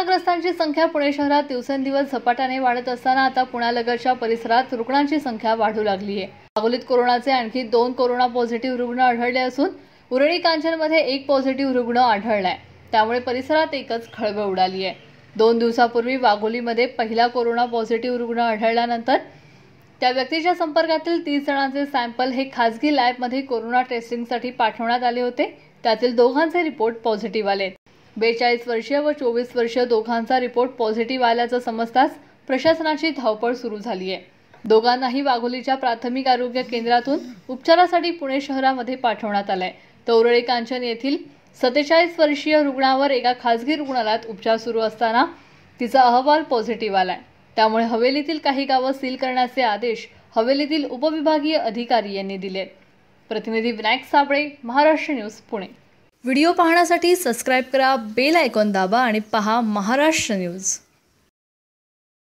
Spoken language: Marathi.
कोरोनाग्रस्तांची संख्या पुणे शहरात दिवसेंदिवस झपाट्याने वाढत असताना आता पुण्यालगतच्या परिसरात रुग्णांची संख्या वाढू लागली आहे वागोलीत कोरोनाचे आणखी दोन कोरोना पॉझिटिव्ह रुग्ण आढळले असून उरळी कांचनमध्ये एक पॉझिटिव्ह रुग्ण आढळलाय त्यामुळे परिसरात एकच खळबळ उडाली आहे दोन दिवसापूर्वी वाघोलीमध्ये पहिला कोरोना पॉझिटिव्ह रुग्ण आढळल्यानंतर त्या व्यक्तीच्या संपर्कातील तीस जणांचे सॅम्पल हे खासगी लॅबमध्ये कोरोना टेस्टिंगसाठी पाठवण्यात आले होते त्यातील दोघांचे रिपोर्ट पॉझिटिव्ह आले बेचाळीस वर्षीय व चोवीस वर्षीय दोघांचा रिपोर्ट पॉझिटिव्ह आल्याचं समजताच प्रशासनाची धावपळ सुरू झाली आहे दोघांनाही वाघोलीच्या प्राथमिक आरोग्य केंद्रातून उपचारासाठी पुणे शहरामध्ये पाठवण्यात आलंय तौरळे कांचन येथील सत्तेचाळीस वर्षीय रुग्णावर एका खासगी रुग्णालयात उपचार सुरू असताना तिचा अहवाल पॉझिटिव्ह आलाय त्यामुळे हवेलीतील काही गावं सील करण्याचे आदेश हवेलीतील उपविभागीय अधिकारी यांनी दिले प्रतिनिधी विनायक साबळे महाराष्ट्र न्यूज पुणे व्हिडिओ पाहण्यासाठी सबस्क्राईब करा बेल आयकॉन दाबा आणि पहा महाराष्ट्र न्यूज